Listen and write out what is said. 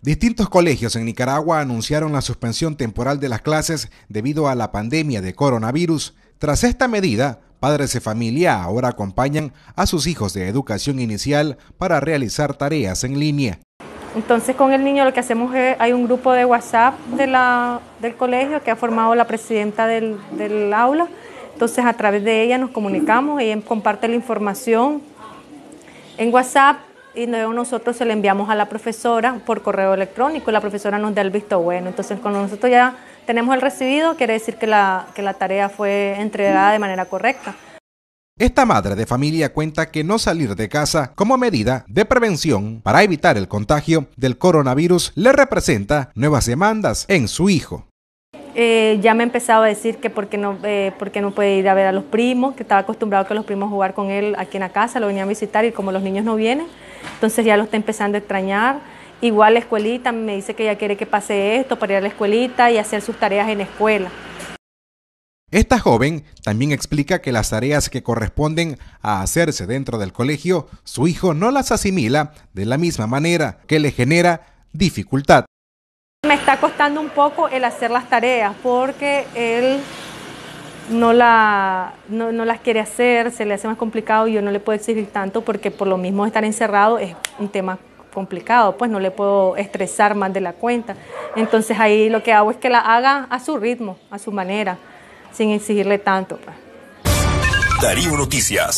Distintos colegios en Nicaragua anunciaron la suspensión temporal de las clases debido a la pandemia de coronavirus. Tras esta medida, padres de familia ahora acompañan a sus hijos de educación inicial para realizar tareas en línea. Entonces con el niño lo que hacemos es, hay un grupo de WhatsApp de la, del colegio que ha formado la presidenta del, del aula. Entonces a través de ella nos comunicamos, ella comparte la información en WhatsApp y luego nosotros se le enviamos a la profesora por correo electrónico y la profesora nos da el visto bueno. Entonces, cuando nosotros ya tenemos el recibido, quiere decir que la, tarea fue entregada de manera correcta. Esta madre de familia cuenta que no salir de casa como medida de prevención para evitar el contagio del coronavirus le representa nuevas demandas en su hijo. Eh, ya me empezado a decir que porque no, eh, no puede ir a ver a los primos, que estaba acostumbrado que los primos jugar con él aquí en la casa, lo venía a visitar y como los niños no vienen, entonces ya lo está empezando a extrañar. Igual la escuelita me dice que ya quiere que pase esto para ir a la escuelita y hacer sus tareas en escuela. Esta joven también explica que las tareas que corresponden a hacerse dentro del colegio, su hijo no las asimila de la misma manera, que le genera dificultad. Me está costando un poco el hacer las tareas porque él no, la, no, no, las quiere hacer, se le hace más complicado y yo no le puedo exigir tanto porque por lo mismo estar encerrado es un tema complicado, pues no le puedo estresar más de la cuenta. Entonces ahí lo que hago es que la haga a su ritmo, a su manera, sin exigirle tanto. Pues. Darío Noticias.